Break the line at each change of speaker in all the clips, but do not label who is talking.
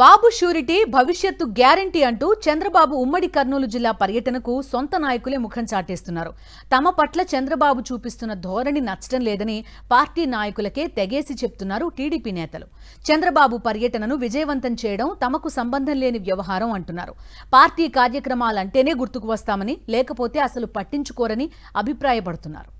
బాబు surety భవిష్యత్తు guarantee అంటూ చంద్రబాబు ఉమ్మడి కర్నూలు జిల్లా పర్యటనకు సొంత నాయకులే ముఖం చాటేస్తున్నారు తమ పట్ల చంద్రబాబు చూపిస్తున్న ధోరణి నచ్చడం లేదని పార్టీ నాయకులకే తెగేసి చెప్తున్నారు టీడీపీ నేతలు చంద్రబాబు పర్యటనను విజయవంతం చేయడం తమకు సంబంధం లేని వ్యవహారం అంటున్నారు పార్టీ కార్యక్రమాలంటేనే గుర్తుకు వస్తామని లేకపోతే అసలు పట్టించుకోరని అభిప్రాయపడుతున్నారు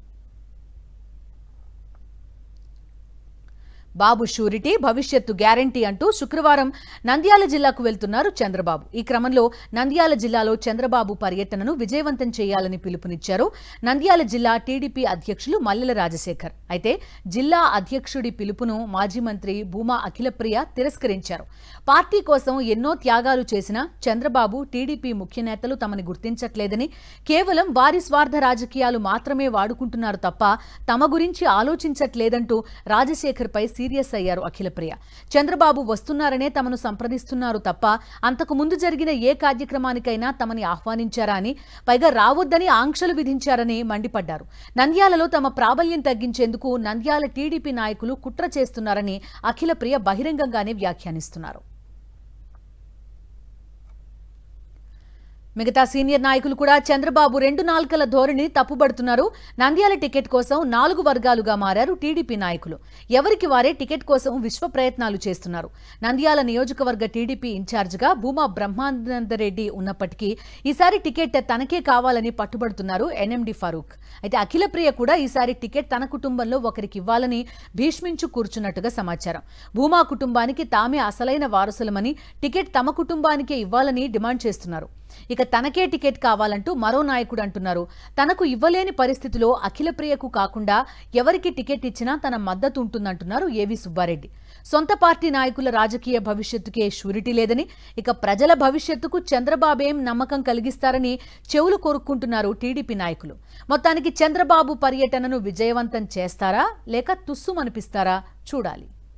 బాబు షూరిటీ భవిష్యత్తు గ్యారంటీ అంటూ శుక్రవారం నంద్యాల జిల్లాకు వెళ్తున్నారు చంద్రబాబు ఈ క్రమంలో నంద్యాల జిల్లాలో చంద్రబాబు పర్యటనను విజయవంతం చేయాలని పిలుపునిచ్చారు నంద్యాల జిల్లా టీడీపీ అధ్యక్షులు మల్లెల రాజశేఖర్ అయితే జిల్లా అధ్యక్షుడి పిలుపును మాజీ మంత్రి భూమా అఖిలప్రియ తిరస్కరించారు పార్టీ కోసం ఎన్నో త్యాగాలు చేసినా చంద్రబాబు టీడీపీ ముఖ్య నేతలు తమని గుర్తించట్లేదని కేవలం వారి స్వార్థ రాజకీయాలు మాత్రమే వాడుకుంటున్నారు తప్ప తమ గురించి ఆలోచించట్లేదంటూ రాజశేఖర్పై సీరియస్ అయ్యారు అఖిలప్రియ చంద్రబాబు వస్తున్నారనే తమను సంప్రదిస్తున్నారు తప్ప అంతకు ముందు జరిగిన ఏ కార్యక్రమానికైనా తమని ఆహ్వానించారా అని పైగా రావొద్దని ఆంక్షలు విధించారని మండిపడ్డారు నంద్యాలలో తమ ప్రాబల్యం తగ్గించేందుకు నంద్యాల టీడీపీ నాయకులు కుట్ర చేస్తున్నారని అఖిలప్రియ బహిరంగంగానే వ్యాఖ్యానిస్తున్నారు మిగతా సీనియర్ నాయకులు కూడా చంద్రబాబు రెండు నాల్కల ధోరణి తప్పుబడుతున్నారు నంద్యాల టికెట్ కోసం నాలుగు వర్గాలుగా మారారు టీడీపీ నాయకులు ఎవరికి వారే టికెట్ కోసం విశ్వ ప్రయత్నాలు చేస్తున్నారు నంద్యాల నియోజకవర్గ టీడీపీ ఇన్ఛార్జిగా భూమా బ్రహ్మానందరెడ్డి ఉన్నప్పటికీ ఈసారి టికెట్ తనకే కావాలని పట్టుబడుతున్నారు ఎన్ఎండి ఫరూక్ అయితే అఖిలప్రియ కూడా ఈసారి టికెట్ తన కుటుంబంలో ఒకరికి ఇవ్వాలని భీష్మించు కూర్చున్నట్టుగా సమాచారం భూమా కుటుంబానికి తామే అసలైన వారసులమని టికెట్ తమ కుటుంబానికే ఇవ్వాలని డిమాండ్ చేస్తున్నారు ఇక తనకే టికెట్ కావాలంటూ మరో నాయకుడు అంటున్నారు తనకు ఇవ్వలేని పరిస్థితిలో అఖిలప్రియకు కాకుండా ఎవరికి టికెట్ ఇచ్చినా తన మద్దతు ఉంటుందంటున్నారు ఏవి సుబ్బారెడ్డి సొంత పార్టీ నాయకుల రాజకీయ భవిష్యత్తుకే షూరిటీ లేదని ఇక ప్రజల భవిష్యత్తుకు చంద్రబాబేం నమ్మకం కలిగిస్తారని చెవులు కోరుకుంటున్నారు టీడీపీ నాయకులు మొత్తానికి చంద్రబాబు పర్యటనను విజయవంతం చేస్తారా లేక తుస్సుమనిపిస్తారా చూడాలి